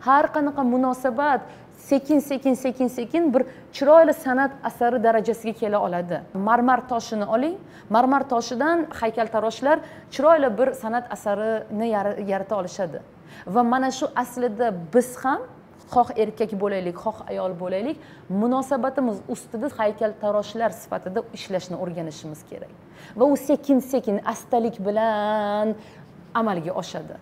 har qanaqa munosabat sekin sekin sekin sekin bir chiroyli san'at asari darajasiga kela oladi marmar toshini oling marmar toshidan haykaltaroshlar chiroyli bir san'at asarini yarata olishadi va mana shu aslida biz ham xoh erkak bo'laylik xoh ayol bo'laylik munosabatimiz ustida haykaltaroshlar sifatida ishlashni o'rganishimiz kerak va u sekin sekin astalik bilan amalga oshadi